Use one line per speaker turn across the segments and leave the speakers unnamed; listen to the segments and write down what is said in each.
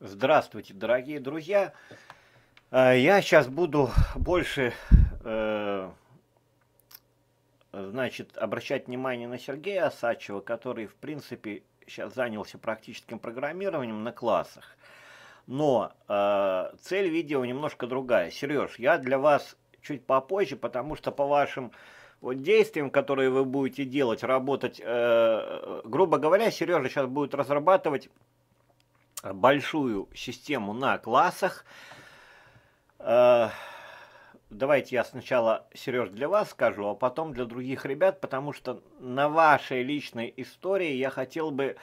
Здравствуйте, дорогие друзья! Э, я сейчас буду больше э, значит, обращать внимание на Сергея Осадчева, который, в принципе, сейчас занялся практическим программированием на классах. Но э, цель видео немножко другая. Сереж, я для вас чуть попозже, потому что по вашим вот действиям, которые вы будете делать, работать, грубо говоря, Сережа сейчас будет разрабатывать большую систему на классах. Э, давайте я сначала, Сереж, для вас скажу, а потом для других ребят, потому что на вашей личной истории я хотел бы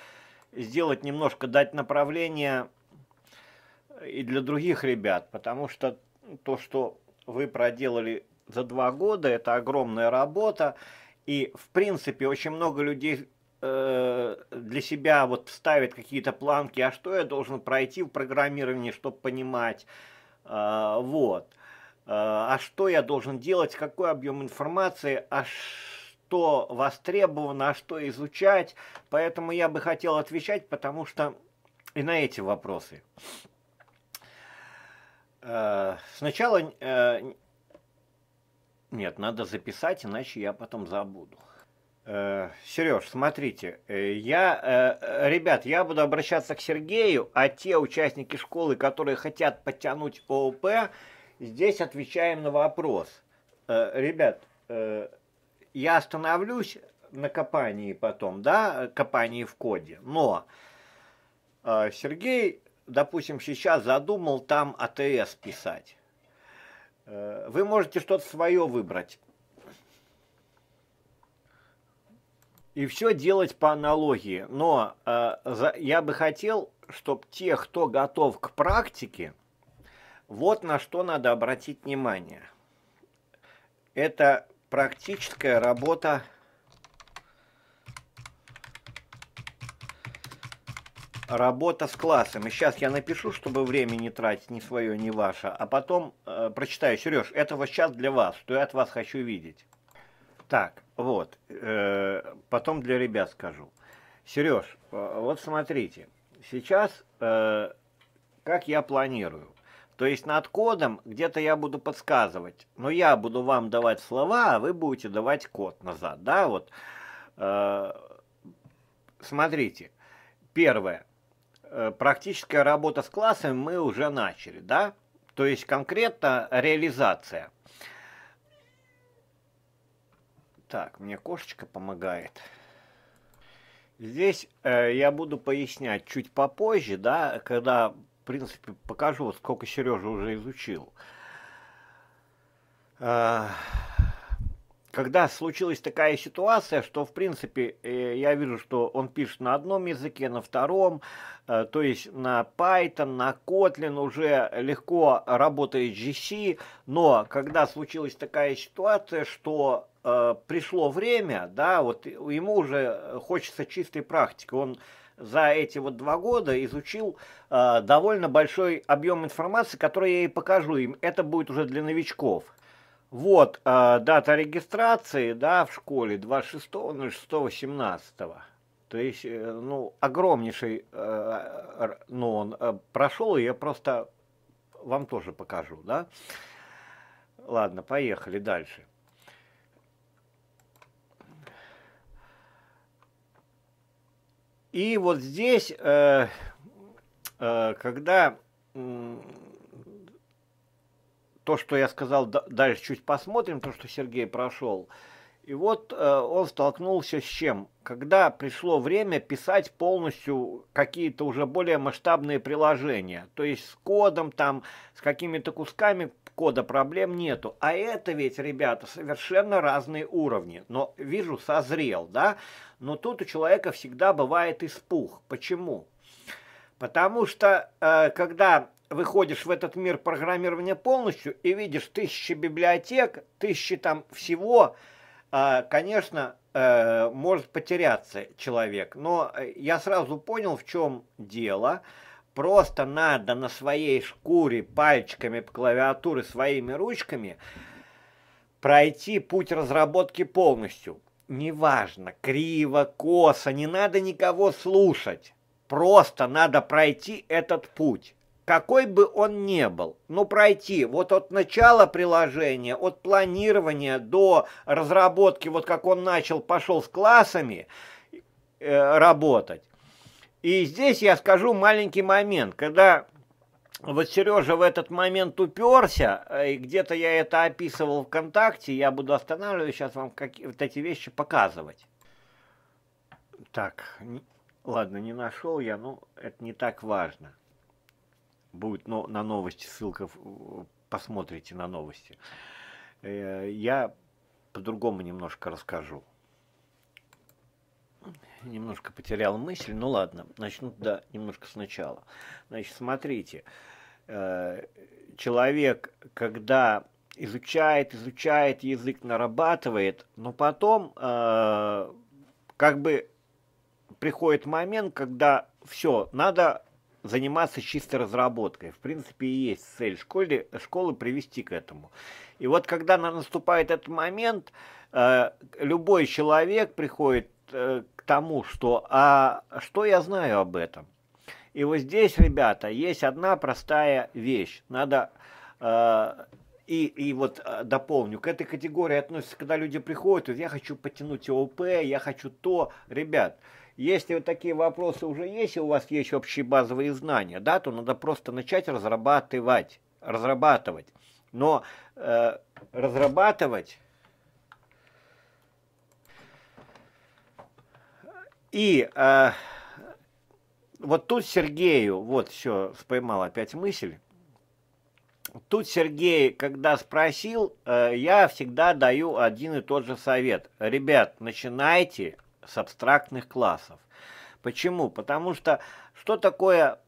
сделать немножко, дать направление э, и для других ребят, потому что то, что вы проделали за два года, это огромная работа, и, в принципе, очень много людей Э, для себя вот ставит какие-то планки, а что я должен пройти в программировании, чтобы понимать, э, вот, э, а что я должен делать, какой объем информации, а что востребовано, а что изучать, поэтому я бы хотел отвечать, потому что и на эти вопросы. Э, сначала... Э, нет, надо записать, иначе я потом забуду. Э, Сереж, смотрите, э, я, э, ребят, я буду обращаться к Сергею, а те участники школы, которые хотят подтянуть ООП, здесь отвечаем на вопрос. Ребят, я остановлюсь на копании потом, да, копании в коде, но Сергей, допустим, сейчас задумал там АТС писать. Вы можете что-то свое выбрать и все делать по аналогии. Но э, за, я бы хотел, чтобы те, кто готов к практике, вот на что надо обратить внимание. Это практическая работа работа с классом. И сейчас я напишу, чтобы время не тратить, ни свое, ни ваше. А потом э, прочитаю. Сереж, это вот сейчас для вас, что я от вас хочу видеть. Так, вот. Э, потом для ребят скажу. Сереж, э, вот смотрите. Сейчас, э, как я планирую. То есть над кодом где-то я буду подсказывать. Но я буду вам давать слова, а вы будете давать код назад. Да, вот. Э, смотрите. Первое. Э, практическая работа с классами мы уже начали, да? То есть конкретно реализация. Реализация. Так, мне кошечка помогает. Здесь э, я буду пояснять чуть попозже, да, когда, в принципе, покажу, вот сколько Сережа уже изучил. Э, когда случилась такая ситуация, что, в принципе, э, я вижу, что он пишет на одном языке, на втором, э, то есть на Python, на Kotlin уже легко работает GC, но когда случилась такая ситуация, что э, пришло время, да, вот ему уже хочется чистой практики. Он за эти вот два года изучил э, довольно большой объем информации, который я и покажу им. Это будет уже для новичков. Вот э, дата регистрации, да, в школе 26 на 6 17 то есть, э, ну, огромнейший, э, ну, он э, прошел, и я просто вам тоже покажу, да? Ладно, поехали дальше. И вот здесь, э, э, когда э, то, что я сказал, дальше чуть посмотрим, то, что Сергей прошел. И вот э, он столкнулся с чем? Когда пришло время писать полностью какие-то уже более масштабные приложения, то есть с кодом, там, с какими-то кусками кода проблем нету. А это ведь, ребята, совершенно разные уровни. Но вижу, созрел, да? Но тут у человека всегда бывает испух. Почему? Потому что э, когда выходишь в этот мир программирования полностью и видишь тысячи библиотек, тысячи там всего, э, конечно, э, может потеряться человек. Но я сразу понял, в чем дело. Просто надо на своей шкуре пальчиками по клавиатуре своими ручками пройти путь разработки полностью. Неважно, криво, косо, не надо никого слушать. Просто надо пройти этот путь. Какой бы он ни был, но ну, пройти вот от начала приложения, от планирования до разработки, вот как он начал, пошел с классами э, работать, и здесь я скажу маленький момент, когда вот Сережа в этот момент уперся, э, и где-то я это описывал ВКонтакте, я буду останавливать, сейчас вам какие, вот эти вещи показывать. Так, не, ладно, не нашел я, но это не так важно. Будет но, на новости ссылка, посмотрите на новости. Э, я по-другому немножко расскажу немножко потерял мысль. Ну ладно, начну да, немножко сначала. Значит, смотрите, э, человек, когда изучает, изучает язык, нарабатывает, но потом э, как бы приходит момент, когда все, надо заниматься чисто разработкой. В принципе, и есть цель школы, школы привести к этому. И вот когда наступает этот момент, э, любой человек приходит Э, к тому, что а что я знаю об этом? И вот здесь, ребята, есть одна простая вещь. Надо э, и, и вот э, дополню, к этой категории относятся, когда люди приходят, вот я хочу потянуть ОП, я хочу то. Ребят, если вот такие вопросы уже есть, и у вас есть общие базовые знания, да, то надо просто начать разрабатывать, разрабатывать. Но э, разрабатывать И э, вот тут Сергею, вот все, поймал опять мысль. Тут Сергей, когда спросил, э, я всегда даю один и тот же совет. Ребят, начинайте с абстрактных классов. Почему? Потому что что такое э,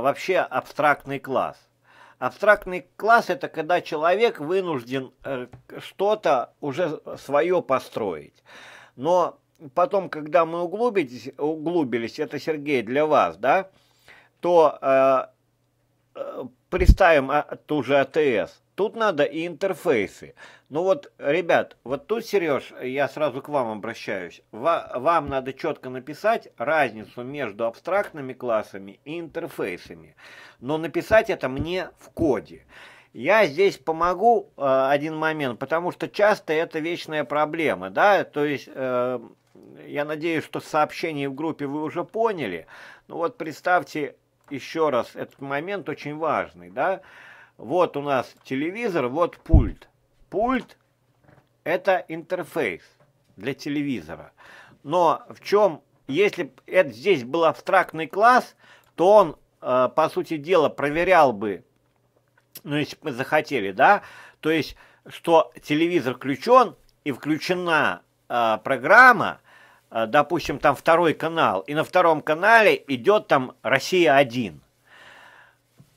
вообще абстрактный класс? Абстрактный класс – это когда человек вынужден э, что-то уже свое построить. Но потом, когда мы углубились, углубились, это, Сергей, для вас, да, то э, э представим а, ту же АТС. Тут надо и интерфейсы. Ну вот, ребят, вот тут, Сереж, я сразу к вам обращаюсь. Ва вам надо четко написать разницу между абстрактными классами и интерфейсами. Но написать это мне в коде. Я здесь помогу э, один момент, потому что часто это вечная проблема, да, то есть э, я надеюсь, что сообщение в группе вы уже поняли. Ну вот представьте еще раз этот момент очень важный, да? Вот у нас телевизор, вот пульт. Пульт – это интерфейс для телевизора. Но в чем, если это здесь был абстрактный класс, то он, э, по сути дела, проверял бы, ну, если бы мы захотели, да, то есть, что телевизор включен и включена э, программа – Э, допустим, там второй канал, и на втором канале идет там «Россия-1».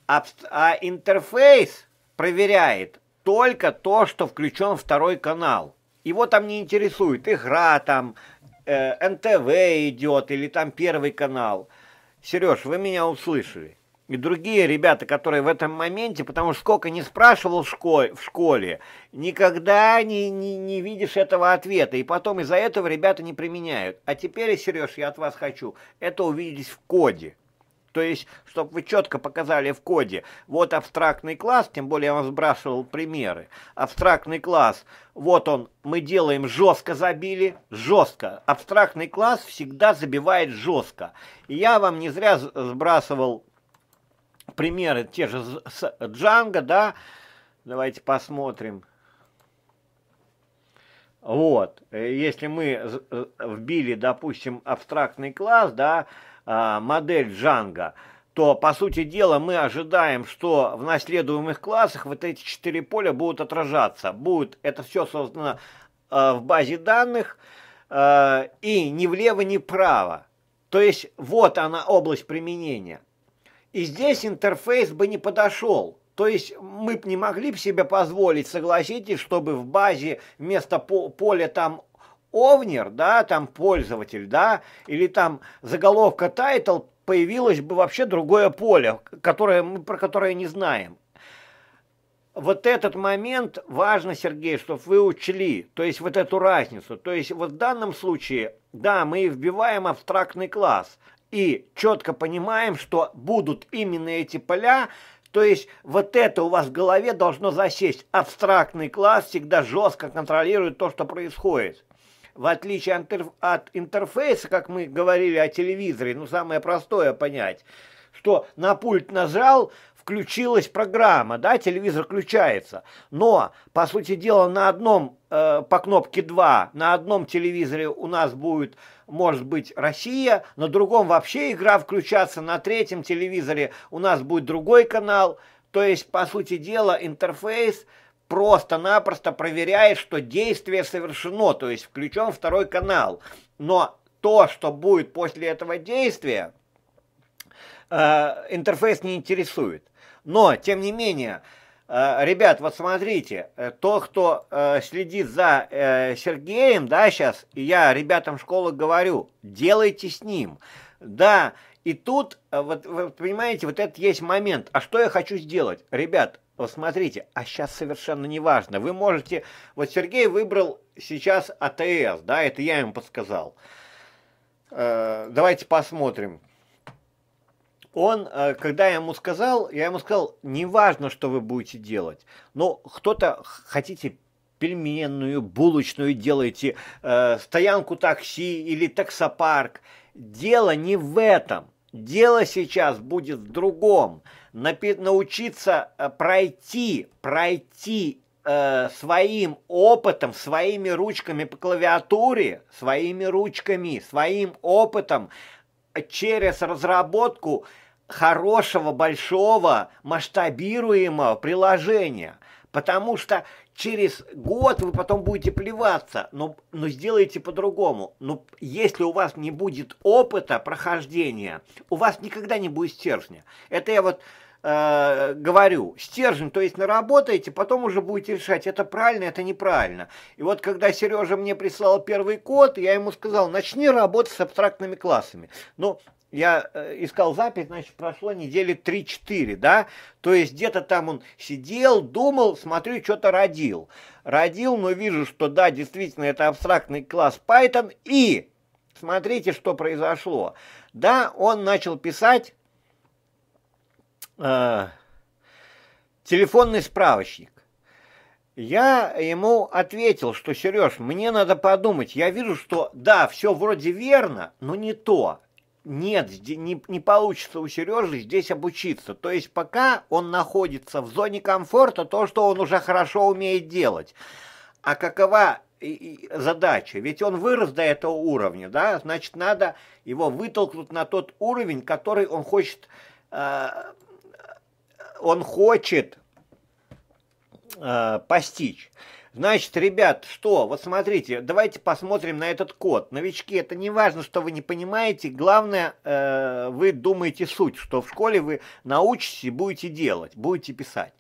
А, а интерфейс проверяет только то, что включен второй канал. Его там не интересует игра, там э, НТВ идет или там первый канал. Сереж, вы меня услышали и другие ребята, которые в этом моменте, потому что сколько не спрашивал в школе, в школе никогда не, не, не видишь этого ответа, и потом из-за этого ребята не применяют. А теперь, Сереж, я от вас хочу, это увидеть в коде. То есть, чтобы вы четко показали в коде, вот абстрактный класс, тем более я вам сбрасывал примеры, абстрактный класс, вот он, мы делаем жестко забили, жестко. Абстрактный класс всегда забивает жестко. И я вам не зря сбрасывал примеры те же с Django, да, давайте посмотрим. Вот, э, если мы э, вбили, допустим, абстрактный класс, да, а, модель Django, то, по сути дела, мы ожидаем, что в наследуемых классах вот эти четыре поля будут отражаться. Будет это все создано а, в базе данных а, и ни влево, ни вправо. То есть вот она область применения. И здесь интерфейс бы не подошел. То есть мы бы не могли бы себе позволить, согласитесь, чтобы в базе вместо поля там овнер, да, там пользователь, да, или там заголовка title появилось бы вообще другое поле, которое мы про которое не знаем. Вот этот момент важно, Сергей, чтобы вы учли, то есть вот эту разницу. То есть вот в данном случае, да, мы вбиваем абстрактный класс, и четко понимаем, что будут именно эти поля, то есть вот это у вас в голове должно засесть. Абстрактный класс всегда жестко контролирует то, что происходит. В отличие от интерфейса, как мы говорили о телевизоре, ну самое простое понять, что на пульт нажал, включилась программа, да, телевизор включается, но, по сути дела, на одном, э, по кнопке 2, на одном телевизоре у нас будет, может быть, Россия, на другом вообще игра включаться, на третьем телевизоре у нас будет другой канал, то есть, по сути дела, интерфейс просто-напросто проверяет, что действие совершено, то есть включен второй канал. Но то, что будет после этого действия, э, интерфейс не интересует. Но, тем не менее, э, ребят, вот смотрите, э, то, кто э, следит за Сергеем, да, сейчас, я ребятам школы говорю, делайте с ним. Да, и тут, вот, вы понимаете, вот это есть момент. А что я хочу сделать? Ребят, вот смотрите, а сейчас совершенно не важно. Вы можете, вот Сергей выбрал сейчас АТС, да, это я им подсказал. Давайте посмотрим он, э, когда я ему сказал, я ему сказал, не важно, что вы будете делать, но кто-то хотите пельменную, булочную делаете, э, стоянку такси или таксопарк. Дело не в этом. Дело сейчас будет в другом. Напи- научиться э, пройти, пройти э, своим опытом, своими ручками по клавиатуре, своими ручками, своим опытом э, через разработку хорошего, большого, масштабируемого приложения. Потому что через год вы потом будете плеваться, но, но сделаете по-другому. Но ну, если у вас не будет опыта прохождения, у вас никогда не будет стержня. Это я вот э, говорю, стержень, то есть наработаете, потом уже будете решать, это правильно, это неправильно. И вот когда Сережа мне прислал первый код, я ему сказал, начни работать с абстрактными классами. Но ну, я э, искал запись, значит, прошло недели 3-4, да, то есть где-то там он сидел, думал, смотрю, что-то родил. Родил, но вижу, что да, действительно, это абстрактный класс Python, и смотрите, что произошло. Да, он начал писать э, телефонный справочник. Я ему ответил, что, Сереж, мне надо подумать. Я вижу, что да, все вроде верно, но не то нет, не, не получится у Сережи здесь обучиться. То есть пока он находится в зоне комфорта, то, что он уже хорошо умеет делать. А какова задача? Ведь он вырос до этого уровня, да? Значит, надо его вытолкнуть на тот уровень, который он хочет... Э, он хочет э, постичь. Значит, ребят, что? Вот смотрите, давайте посмотрим на этот код. Новички, это не важно, что вы не понимаете. Главное, э, вы думаете суть, что в школе вы научитесь и будете делать, будете писать.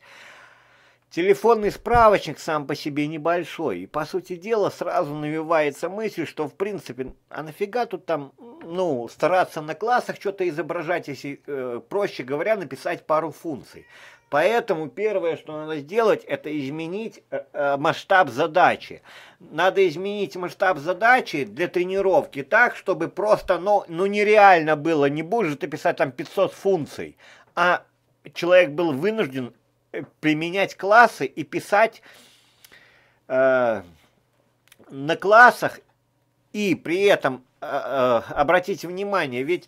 Телефонный справочник сам по себе небольшой, и, по сути дела, сразу навивается мысль, что, в принципе, а нафига тут там, ну, стараться на классах что-то изображать, если, э, проще говоря, написать пару функций. Поэтому первое, что надо сделать, это изменить э, э, масштаб задачи. Надо изменить масштаб задачи для тренировки так, чтобы просто, ну, ну нереально было, не будешь ты писать там 500 функций, а человек был вынужден э, применять классы и писать э, на классах и при этом э, обратите внимание, ведь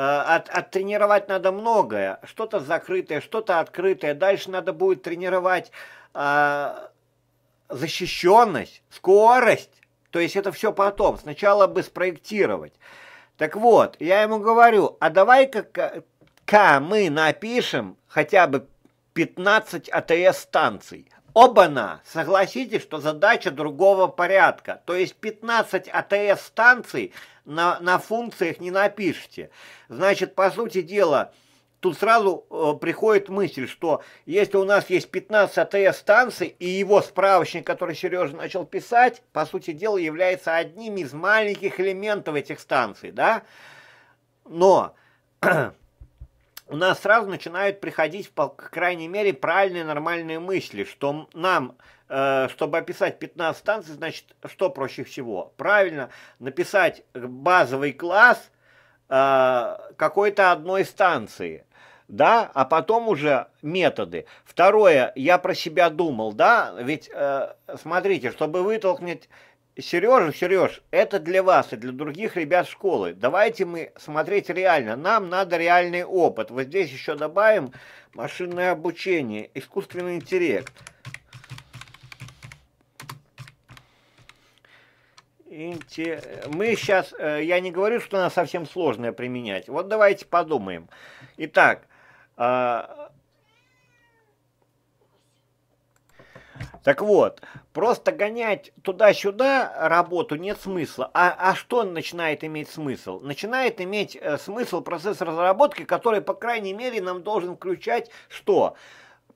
Э, от, оттренировать надо многое, что-то закрытое, что-то открытое. Дальше надо будет тренировать э, защищенность, скорость. То есть это все потом. Сначала бы спроектировать. Так вот, я ему говорю, а давай-ка мы напишем хотя бы 15 АТС-станций. Обана, согласитесь, что задача другого порядка. То есть 15 АТС-станций на, на функциях не напишите. Значит, по сути дела, тут сразу э, приходит мысль, что если у нас есть 15 АТС-станций, и его справочник, который Сережа начал писать, по сути дела является одним из маленьких элементов этих станций, да? Но у нас сразу начинают приходить, по крайней мере, правильные нормальные мысли, что нам, э, чтобы описать 15 станций, значит, что проще всего? Правильно написать базовый класс э, какой-то одной станции да, а потом уже методы. Второе, я про себя думал, да, ведь э, смотрите, чтобы вытолкнуть Сережа, Сереж, это для вас и для других ребят школы. Давайте мы смотреть реально. Нам надо реальный опыт. Вот здесь еще добавим машинное обучение, искусственный интеллект. Инте... Мы сейчас, э, я не говорю, что она совсем сложная применять. Вот давайте подумаем. Итак, а, Так вот, просто гонять туда-сюда работу нет смысла. А, а что начинает иметь смысл? Начинает иметь э, смысл процесс разработки, который, по крайней мере, нам должен включать что?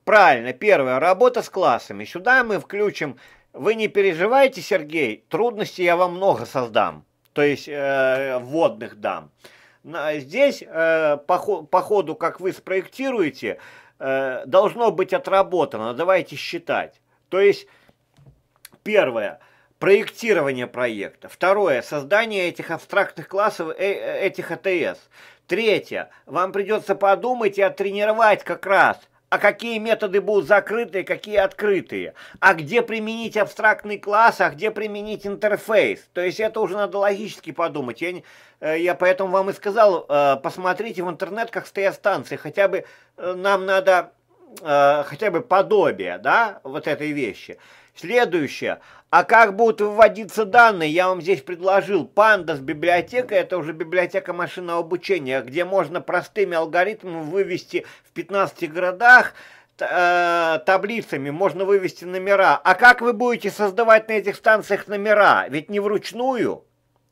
Правильно, первое, работа с классами. Сюда мы включим, вы не переживайте, Сергей, трудности я вам много создам, то есть э, вводных дам. Здесь э, по, по ходу, как вы спроектируете, э, должно быть отработано, давайте считать. То есть, первое – проектирование проекта. Второе, создание этих абстрактных классов, э, э, этих АТС. Третье, вам придется подумать и оттренировать как раз, а какие методы будут закрытые, какие открытые, а где применить абстрактный класс, а где применить интерфейс. То есть это уже надо логически подумать. Я, не, э, я поэтому вам и сказал, посмотрите в интернет, как стоят станции, хотя бы нам надо Э, хотя бы подобие, да, вот этой вещи. Следующее. А как будут выводиться данные, я вам здесь предложил. Пандас библиотека, это уже библиотека машинного обучения, где можно простыми алгоритмами вывести в 15 городах э, таблицами, можно вывести номера. А как вы будете создавать на этих станциях номера? Ведь не вручную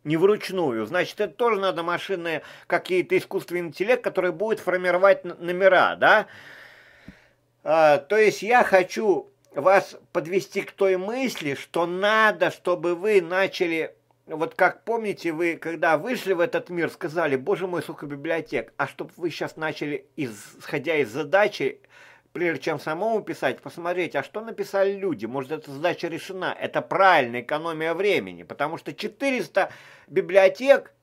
не вручную. Значит, это тоже надо машины, какие-то искусственный интеллект, который будет формировать номера, да? А, то есть я хочу вас подвести к той мысли, что надо, чтобы вы начали, вот как помните, вы, когда вышли в этот мир, сказали, боже мой, сука, библиотек, а чтобы вы сейчас начали, исходя из задачи, прежде чем самому писать, посмотреть, а что написали люди, может, эта задача решена, это правильная экономия времени, потому что 400 библиотек –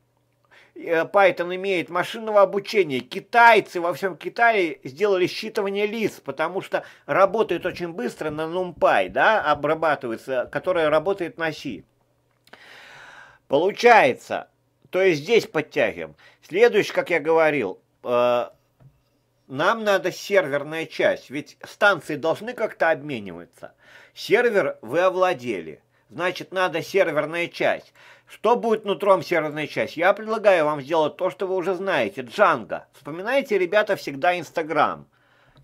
Э, Python имеет машинного обучения. Китайцы во всем Китае сделали считывание лиц, потому что работает очень быстро на NumPy, да, обрабатывается, которая работает на C. Получается, то есть здесь подтягиваем. Следующее, как я говорил, э, нам надо серверная часть, ведь станции должны как-то обмениваться. Сервер вы овладели – значит надо серверная часть. Что будет нутром серверной части? Я предлагаю вам сделать то, что вы уже знаете, Django. Вспоминайте, ребята, всегда Instagram.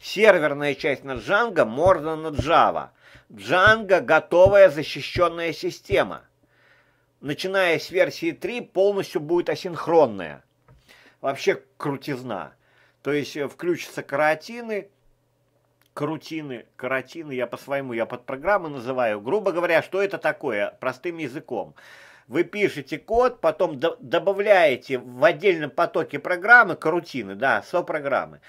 Серверная часть на Django, морда на Java. Django – готовая защищенная система. Начиная с версии 3, полностью будет асинхронная. Вообще крутизна. То есть э, включатся каратины, Крутины, каротины, я по-своему, я под программы называю. Грубо говоря, что это такое простым языком? вы пишете код, потом до добавляете в отдельном потоке программы карутины, да, сопрограммы,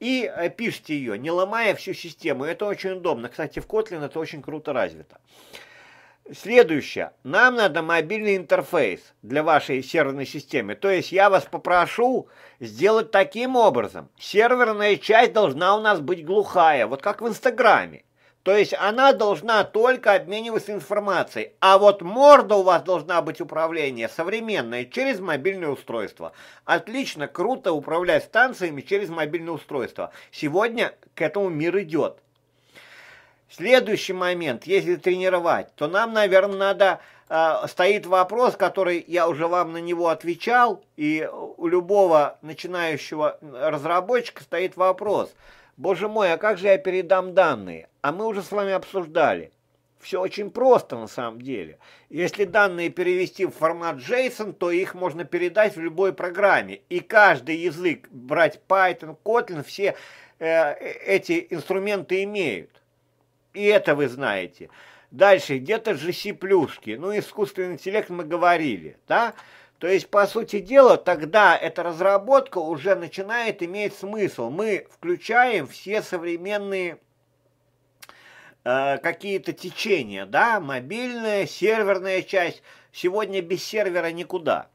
и э, пишете ее, не ломая всю систему. Это очень удобно. Кстати, в Kotlin это очень круто развито. Следующее. Нам надо мобильный интерфейс для вашей серверной системы. То есть я вас попрошу сделать таким образом. Серверная часть должна у нас быть глухая, вот как в Инстаграме. То есть она должна только обмениваться информацией. А вот морда у вас должна быть управление современное через мобильное устройство. Отлично, круто управлять станциями через мобильное устройство. Сегодня к этому мир идет. Следующий момент, если тренировать, то нам, наверное, надо... Э, стоит вопрос, который я уже вам на него отвечал, и у любого начинающего разработчика стоит вопрос. Боже мой, а как же я передам данные? А мы уже с вами обсуждали. Все очень просто на самом деле. Если данные перевести в формат JSON, то их можно передать в любой программе. И каждый язык, брать Python, Kotlin, все э, э эти инструменты имеют и это вы знаете. Дальше, где-то же сиплюшки, ну, искусственный интеллект мы говорили, да? То есть, по сути дела, тогда эта разработка уже начинает иметь смысл. Мы включаем все современные э, какие-то течения, да, мобильная, серверная часть. Сегодня без сервера никуда.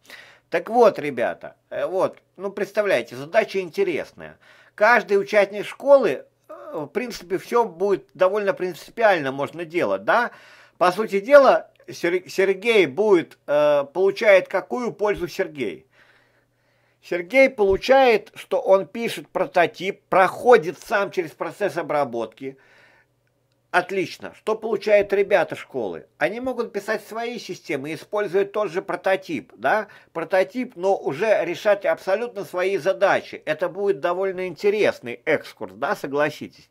Так вот, ребята, э, вот, ну, представляете, задача интересная. Каждый участник школы в принципе, все будет довольно принципиально можно делать, да? По сути дела, Сергей будет, э, получает какую пользу Сергей? Сергей получает, что он пишет прототип, проходит сам через процесс обработки – Отлично. Что получают ребята школы? Они могут писать свои системы, используя тот же прототип, да? Прототип, но уже решать абсолютно свои задачи. Это будет довольно интересный экскурс, да, согласитесь?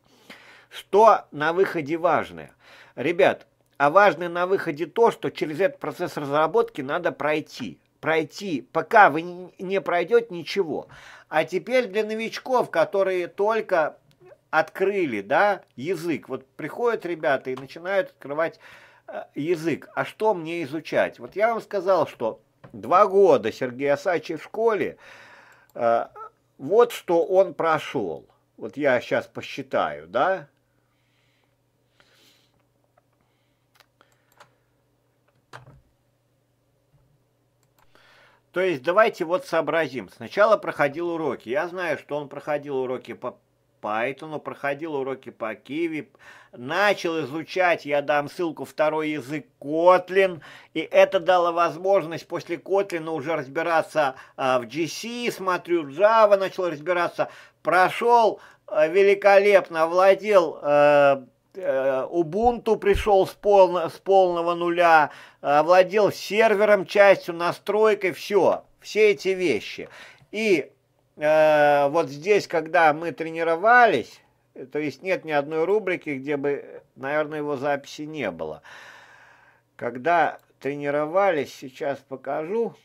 Что на выходе важное? Ребят, а важное на выходе то, что через этот процесс разработки надо пройти. Пройти, пока вы не пройдете ничего. А теперь для новичков, которые только открыли, да, язык. Вот приходят ребята и начинают открывать э, язык. А что мне изучать? Вот я вам сказал, что два года Сергей Осачий в школе, э, вот что он прошел. Вот я сейчас посчитаю, да? То есть давайте вот сообразим. Сначала проходил уроки. Я знаю, что он проходил уроки по Python, проходил уроки по Киви, начал изучать, я дам ссылку, второй язык Kotlin, и это дало возможность после Kotlin уже разбираться э, в GC, смотрю, Java начал разбираться, прошел э, великолепно, владел а, Э, Ubuntu пришел с, полно, с полного нуля, владел сервером, частью, настройкой, все, все эти вещи. И Э, вот здесь, когда мы тренировались, то есть нет ни одной рубрики, где бы, наверное, его записи не было. Когда тренировались, сейчас покажу.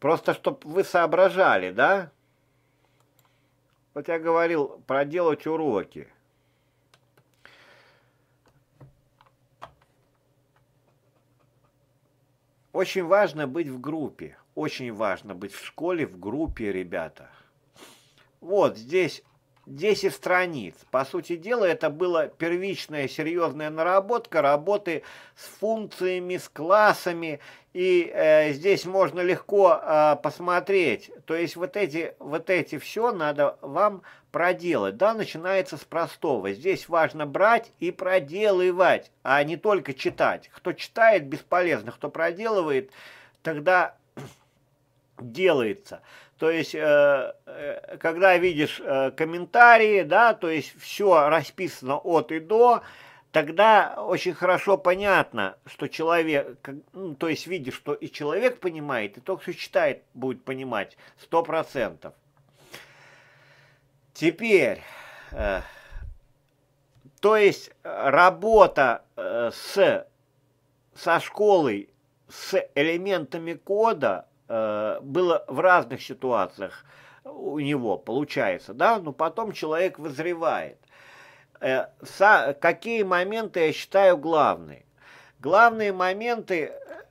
Просто, чтобы вы соображали, да? Вот я говорил, проделать уроки. Очень важно быть в группе. Очень важно быть в школе, в группе, ребята. Вот здесь 10 страниц. По сути дела, это была первичная серьезная наработка работы с функциями, с классами, и э, здесь можно легко э, посмотреть. То есть вот эти, вот эти все надо вам проделать. Да, начинается с простого. Здесь важно брать и проделывать, а не только читать. Кто читает, бесполезно. Кто проделывает, тогда делается. То есть, э, э, когда видишь э, комментарии, да, то есть все расписано от и до, тогда очень хорошо понятно, что человек, ну, то есть видишь, что и человек понимает, и тот, кто читает, будет понимать сто процентов. Теперь, то есть работа с, со школой, с элементами кода – Э, было в разных ситуациях у него получается, да, но потом человек вызревает. Э, какие моменты я считаю главные? Главные моменты э,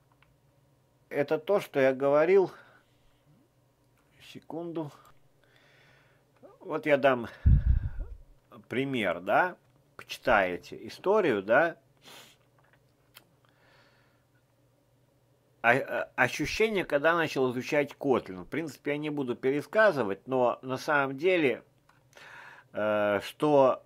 – это то, что я говорил. Секунду. Вот я дам пример, да, почитаете историю, да, А, э, ощущение, когда начал изучать Kotlin. В принципе, я не буду пересказывать, но на самом деле, э, что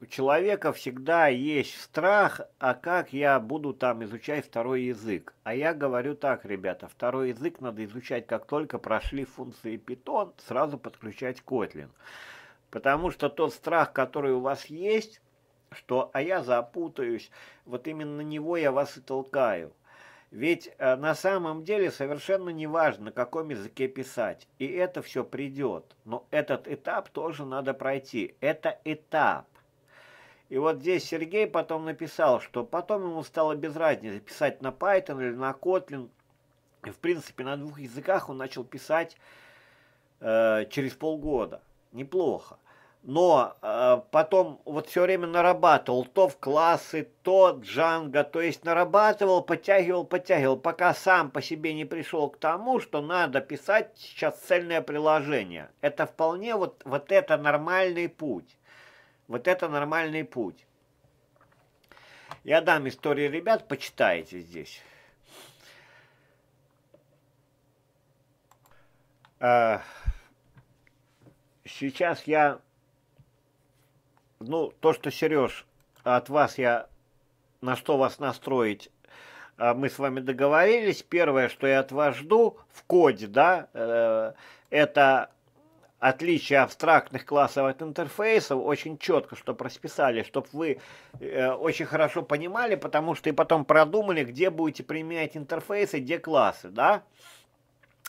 у человека всегда есть страх, а как я буду там изучать второй язык. А я говорю так, ребята, второй язык надо изучать, как только прошли функции Python, сразу подключать Kotlin. Потому что тот страх, который у вас есть, что «а я запутаюсь», вот именно на него я вас и толкаю. Ведь э, на самом деле совершенно не важно, на каком языке писать, и это все придет. Но этот этап тоже надо пройти. Это этап. И вот здесь Сергей потом написал, что потом ему стало без разницы писать на Python или на Kotlin. И, в принципе, на двух языках он начал писать э, через полгода. Неплохо но э, потом вот все время нарабатывал то в классы, то джанга то есть нарабатывал, подтягивал, подтягивал, пока сам по себе не пришел к тому, что надо писать сейчас цельное приложение. Это вполне вот, вот это нормальный путь. Вот это нормальный путь. Я дам истории ребят, почитайте здесь. Э, сейчас я ну, то, что, Сереж, от вас я, на что вас настроить, а, мы с вами договорились. Первое, что я от вас жду в коде, да, э, это отличие абстрактных классов от интерфейсов очень четко, что расписали, чтобы вы э, очень хорошо понимали, потому что и потом продумали, где будете применять интерфейсы, где классы, да?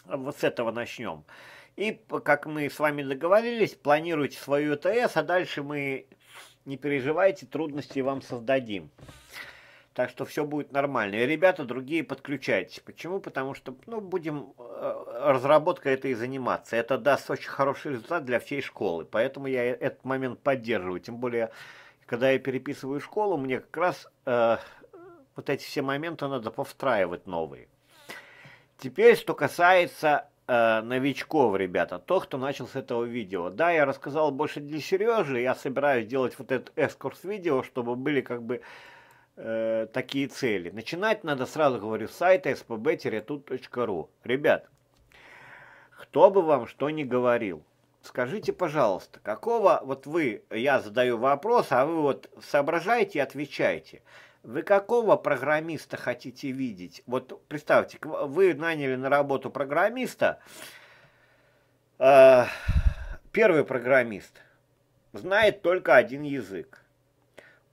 Вот с этого начнем. И, как мы с вами договорились, планируйте свою ТС, а дальше мы не переживайте, трудности вам создадим. Так что все будет нормально. И ребята другие подключайтесь. Почему? Потому что ну, будем э, разработка этой заниматься. Это даст очень хороший результат для всей школы. Поэтому я э, этот момент поддерживаю. Тем более, когда я переписываю школу, мне как раз э, вот эти все моменты надо повстраивать новые. Теперь, что касается э, новичков, ребята, то, кто начал с этого видео. Да, я рассказал больше для Сережи, я собираюсь делать вот этот экскурс видео чтобы были как бы э, такие цели. Начинать надо, сразу говорю, с сайта spb-tut.ru. Ребят, кто бы вам что ни говорил, скажите, пожалуйста, какого, вот вы, я задаю вопрос, а вы вот соображаете и отвечаете – вы какого программиста хотите видеть? Вот представьте, вы наняли на работу программиста, э, первый программист знает только один язык.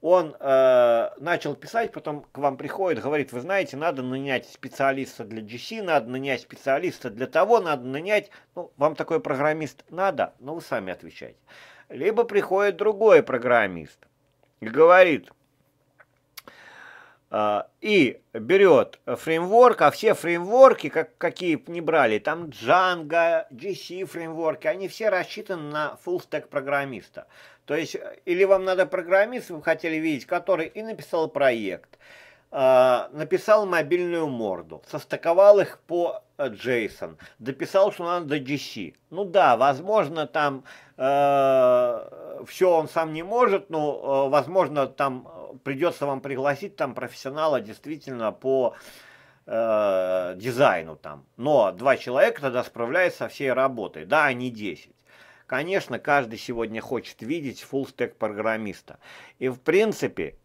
Он э, начал писать, потом к вам приходит, говорит, вы знаете, надо нанять специалиста для GC, надо нанять специалиста для того, надо нанять, ну, вам такой программист надо, но вы сами отвечаете. Либо приходит другой программист и говорит, Э, и берет фреймворк, а все фреймворки, как, какие не брали, там Django, GC фреймворки, они все рассчитаны на full stack программиста. То есть, э, или вам надо программист, вы хотели видеть, который и написал проект, э, написал мобильную морду, состыковал их по Э, Джейсон. Дописал, что надо до DC. Ну да, возможно, там э, все он сам не может, но, э, возможно, там э, придется вам пригласить там профессионала действительно по э, дизайну там. Но два человека тогда справляются со всей работой. Да, они не 10. Конечно, каждый сегодня хочет видеть full-stack программиста. И в принципе,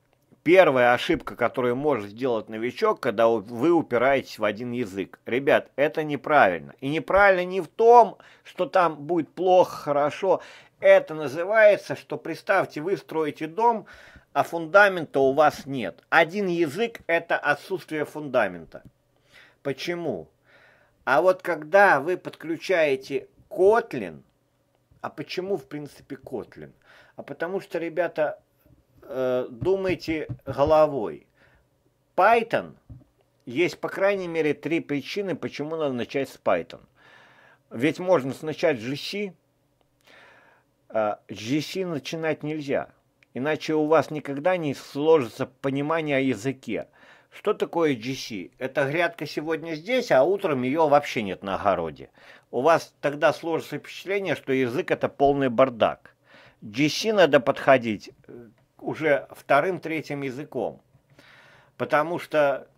Первая ошибка, которую может сделать новичок, когда вы упираетесь в один язык. Ребят, это неправильно. И неправильно не в том, что там будет плохо, хорошо. Это называется, что представьте, вы строите дом, а фундамента у вас нет. Один язык – это отсутствие фундамента. Почему? А вот когда вы подключаете Kotlin, а почему в принципе Kotlin? А потому что, ребята, э, думайте головой. Python, есть по крайней мере три причины, почему надо начать с Python. Ведь можно начать с GC, э, GC начинать нельзя, иначе у вас никогда не сложится понимание о языке. Что такое GC? Это грядка сегодня здесь, а утром ее вообще нет на огороде. У вас тогда сложится впечатление, что язык это полный бардак. GC надо подходить э, уже вторым-третьим языком, потому что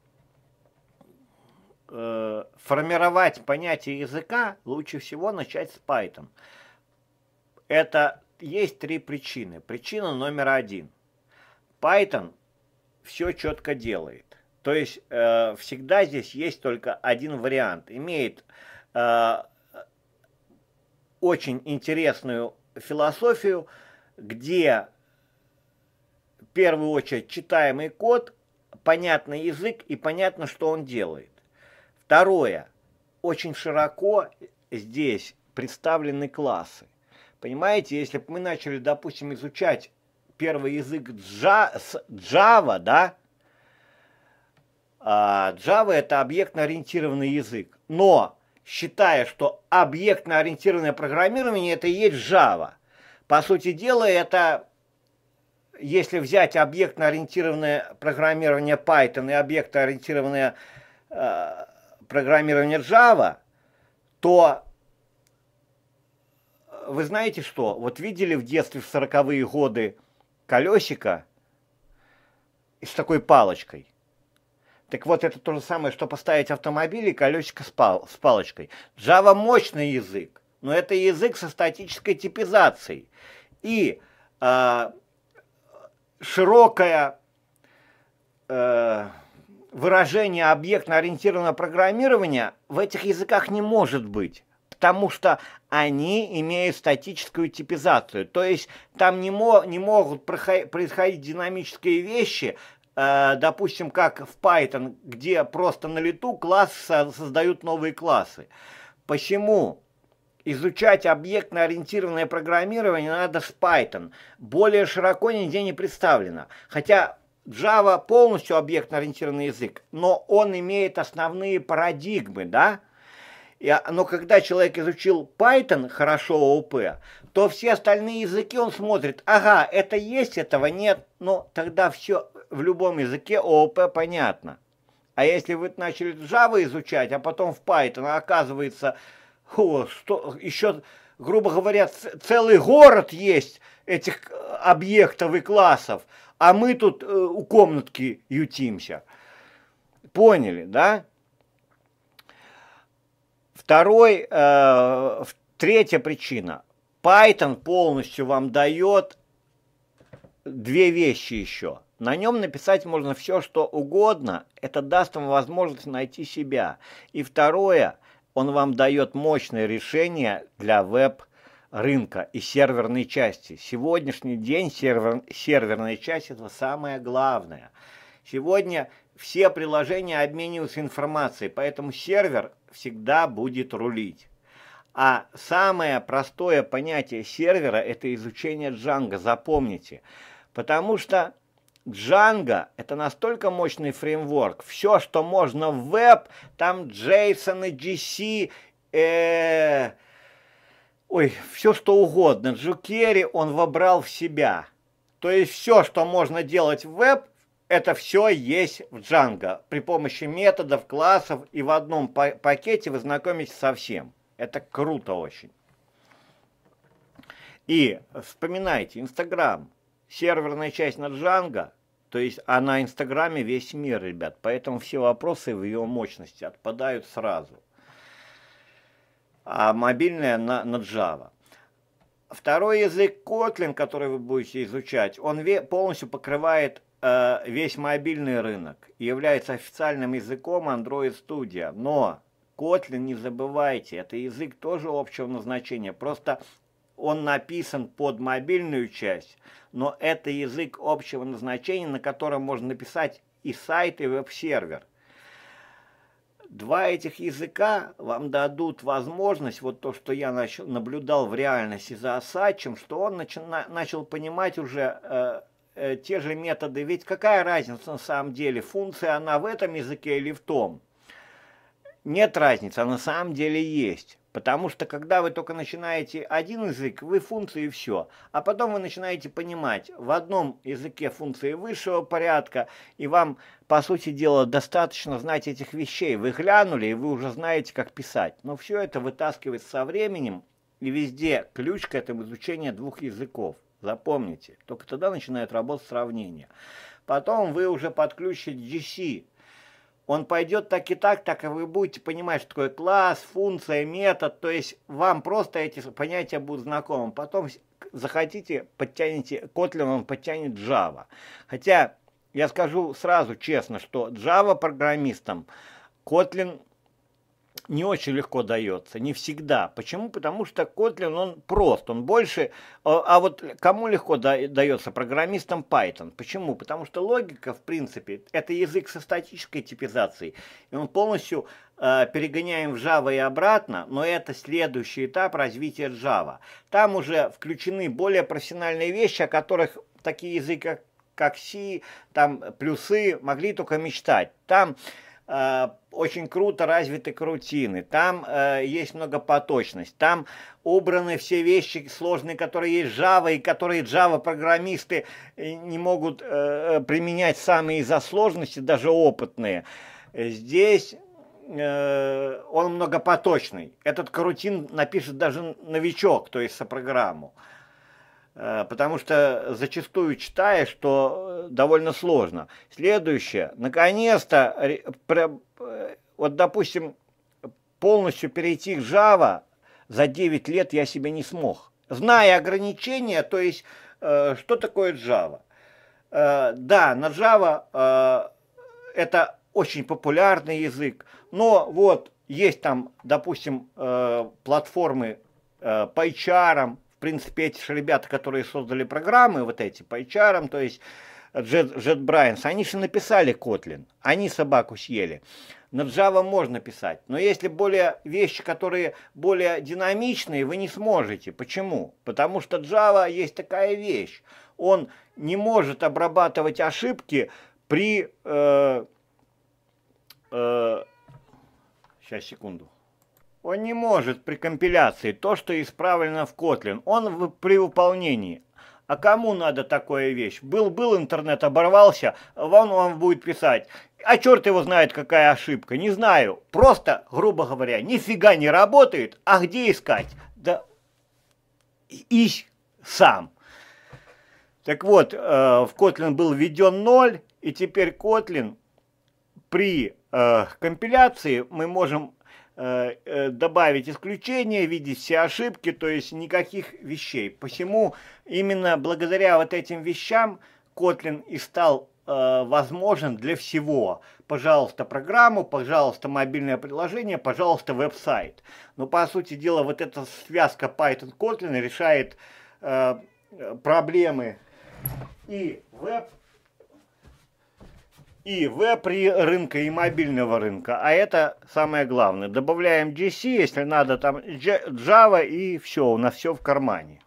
э, формировать понятие языка лучше всего начать с Python. Это есть три причины. Причина номер один. Python все четко делает. То есть э, всегда здесь есть только один вариант. Имеет э, очень интересную философию, где первую очередь читаемый код, понятный язык и понятно, что он делает. Второе. Очень широко здесь представлены классы. Понимаете, если бы мы начали, допустим, изучать первый язык Java, да, а, Java это объектно-ориентированный язык, но считая, что объектно-ориентированное программирование это и есть Java. По сути дела, это если взять объектно-ориентированное программирование Python и объектно-ориентированное э, программирование Java, то вы знаете что? Вот видели в детстве в 40-е годы колесико с такой палочкой? Так вот, это то же самое, что поставить автомобиль и колесико с, пал с палочкой. Java мощный язык, но это язык со статической типизацией. И... Э, широкое э, выражение объектно-ориентированного программирования в этих языках не может быть, потому что они имеют статическую типизацию. То есть там не, мо не могут происходить динамические вещи, э, допустим, как в Python, где просто на лету классы создают новые классы. Почему? Изучать объектно-ориентированное программирование надо с Python. Более широко нигде не представлено. Хотя Java полностью объектно-ориентированный язык, но он имеет основные парадигмы, да? А, но когда человек изучил Python хорошо ООП, то все остальные языки он смотрит, ага, это есть, этого нет, но ну, тогда все в любом языке ООП понятно. А если вы начали Java изучать, а потом в Python, оказывается, о, что еще, грубо говоря, целый город есть этих э, объектов и классов, а мы тут э, у комнатки ютимся. Поняли, да? Второй, э, третья причина. Python полностью вам дает две вещи еще. На нем написать можно все, что угодно. Это даст вам возможность найти себя. И второе – он вам дает мощное решение для веб рынка и серверной части. Сегодняшний день сервер, серверная часть – это самое главное. Сегодня все приложения обмениваются информацией, поэтому сервер всегда будет рулить. А самое простое понятие сервера – это изучение джанга, запомните. Потому что Django – это настолько мощный фреймворк. Все, что можно в веб, там JSON и GC, э, ой, все что угодно. Джукери он вобрал в себя. То есть все, что можно делать в веб, это все есть в Django. При помощи методов, классов и в одном пакете вы знакомитесь со всем. Это круто очень. И вспоминайте, Инстаграм – серверная часть на Django, то есть она а Инстаграме весь мир, ребят, поэтому все вопросы в ее мощности отпадают сразу. А мобильная на, на Java. Второй язык Kotlin, который вы будете изучать, он полностью покрывает э, весь мобильный рынок и является официальным языком Android Studio. Но Kotlin, не забывайте, это язык тоже общего назначения, просто он написан под мобильную часть, но это язык общего назначения, на котором можно написать и сайт, и веб-сервер. Два этих языка вам дадут возможность, вот то, что я начал, наблюдал в реальности за Асачем, что он начи, на, начал понимать уже э, э, те же методы. Ведь какая разница на самом деле, функция она в этом языке или в том? Нет разницы, а на самом деле есть. Потому что когда вы только начинаете один язык, вы функции и все. А потом вы начинаете понимать, в одном языке функции высшего порядка, и вам, по сути дела, достаточно знать этих вещей. Вы глянули, и вы уже знаете, как писать. Но все это вытаскивается со временем, и везде ключ к этому изучению двух языков. Запомните, только тогда начинает работать сравнение. Потом вы уже подключите GC, он пойдет так и так, так и вы будете понимать, что такое класс, функция, метод, то есть вам просто эти понятия будут знакомы. Потом захотите, подтяните, Kotlin он подтянет Java. Хотя я скажу сразу честно, что Java программистам Kotlin не очень легко дается, не всегда. Почему? Потому что Kotlin, он прост, он больше... А, а вот кому легко дается? Программистам Python. Почему? Потому что логика, в принципе, это язык со статической типизацией. И он полностью э, перегоняем в Java и обратно, но это следующий этап развития Java. Там уже включены более профессиональные вещи, о которых такие языки, как C, там плюсы, могли только мечтать. Там... Э, очень круто развиты крутины, там э, есть многопоточность, там убраны все вещи сложные, которые есть Java, и которые Java-программисты э, не могут э, э применять самые из-за сложности, даже опытные. Здесь э, он многопоточный. Этот карутин напишет даже новичок, то есть сопрограмму. программу. Э, потому что зачастую читаешь, что э, довольно сложно. Следующее. Наконец-то, э, вот, допустим, полностью перейти к Java за 9 лет я себе не смог. Зная ограничения, то есть, что такое Java? Да, на Java это очень популярный язык, но вот есть там, допустим, платформы по HR, в принципе, эти же ребята, которые создали программы вот эти по HR, то есть Джет, Джет Брайанс, они же написали Kotlin, они собаку съели. На Java можно писать, но если более вещи, которые более динамичные, вы не сможете. Почему? Потому что Java есть такая вещь, он не может обрабатывать ошибки при... Э, э, сейчас, секунду. Он не может при компиляции то, что исправлено в Kotlin. Он в, при выполнении. А кому надо такая вещь? Был-был интернет, оборвался, вон вам будет писать. А черт его знает, какая ошибка, не знаю. Просто, грубо говоря, нифига не работает, а где искать? Да ищ сам. Так вот, э, в Kotlin был введен 0, и теперь Kotlin при э, компиляции мы можем Э, э, добавить исключения, в виде все ошибки, то есть никаких вещей. Почему именно благодаря вот этим вещам Kotlin и стал э, возможен для всего. Пожалуйста, программу, пожалуйста, мобильное приложение, пожалуйста, веб-сайт. Но, по сути дела, вот эта связка Python-Kotlin решает э, э, проблемы и веб и В при рынка и мобильного рынка. А это самое главное. Добавляем GC, если надо, там Java и все, у нас все в кармане.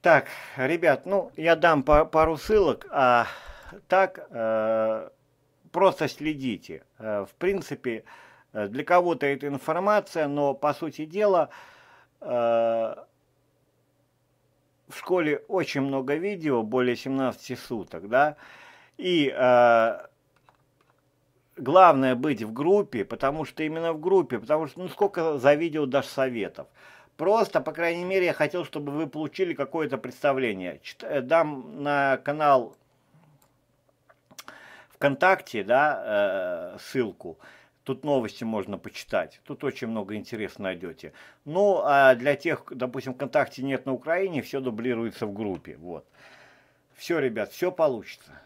Так, ребят, ну, я дам пару ссылок, а так э, просто следите. Э, в принципе, э, для кого-то это информация, но, по сути дела, э, в школе очень много видео, более 17 суток, да, и э, главное быть в группе, потому что именно в группе, потому что, ну, сколько за видео дашь советов. Просто, по крайней мере, я хотел, чтобы вы получили какое-то представление. Чит э, дам на канал ВКонтакте, да, э, ссылку. Ссылку. Тут новости можно почитать. Тут очень много интересного найдете. Ну, а для тех, допустим, ВКонтакте нет на Украине, все дублируется в группе. Вот. Все, ребят, все получится.